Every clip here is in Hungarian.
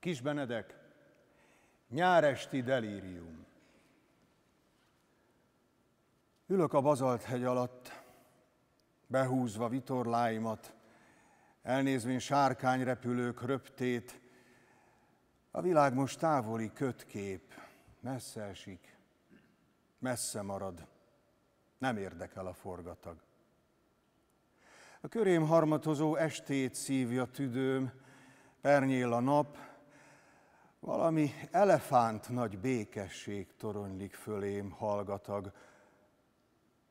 Kis Benedek, nyáresti delírium. Ülök a bazalt hegy alatt, behúzva vitorláimat, elnézvén sárkányrepülők röptét, a világ most távoli kötkép, messze esik, messze marad, nem érdekel a forgatag. A körém harmatozó estét szívja tüdőm, pernyél a nap, valami elefánt nagy békesség toronylik fölém hallgatag,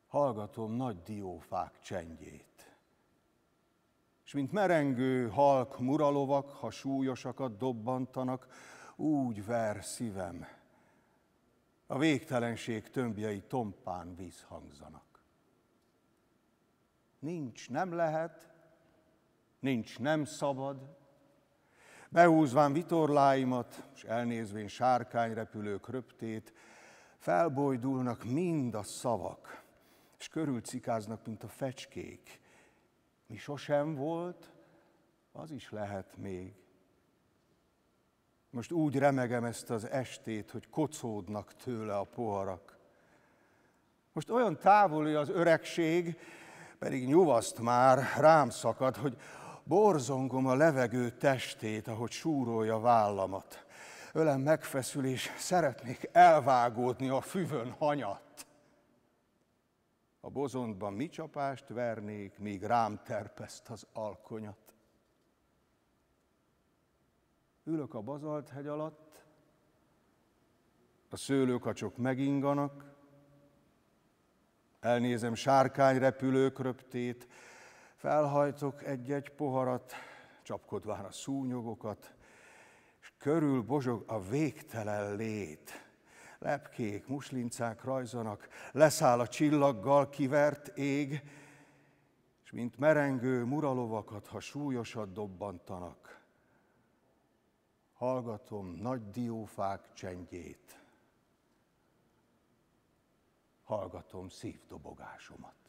hallgatom nagy diófák csendjét. És mint merengő, halk muralovak, ha súlyosakat dobbantanak, úgy ver szívem. A végtelenség tömbjei tompán vízhangzanak. Nincs nem lehet, nincs nem szabad, Behúzván vitorláimat, és elnézvén sárkányrepülők röptét, felbojdulnak mind a szavak, és cikáznak, mint a fecskék. Mi sosem volt, az is lehet még. Most úgy remegem ezt az estét, hogy kocódnak tőle a poharak. Most olyan távoli az öregség, pedig nyugaszt már, rám szakad, hogy borzongom a levegő testét, ahogy súrolja vállamat. Ölem megfeszül, és szeretnék elvágódni a füvön hanyatt. A bozontban mi csapást vernék, míg rám terpeszt az alkonyat. Ülök a bazalt hegy alatt, a szőlőkacsok meginganak, elnézem sárkány repülők röptét, Felhajtok egy-egy poharat, csapkodván a szúnyogokat, és körül bozsog a végtelen lét. Lepkék, muslincák rajzanak, leszáll a csillaggal kivert ég, és mint merengő muralovakat, ha súlyosat dobbantanak, hallgatom nagy diófák csendjét, hallgatom szívdobogásomat.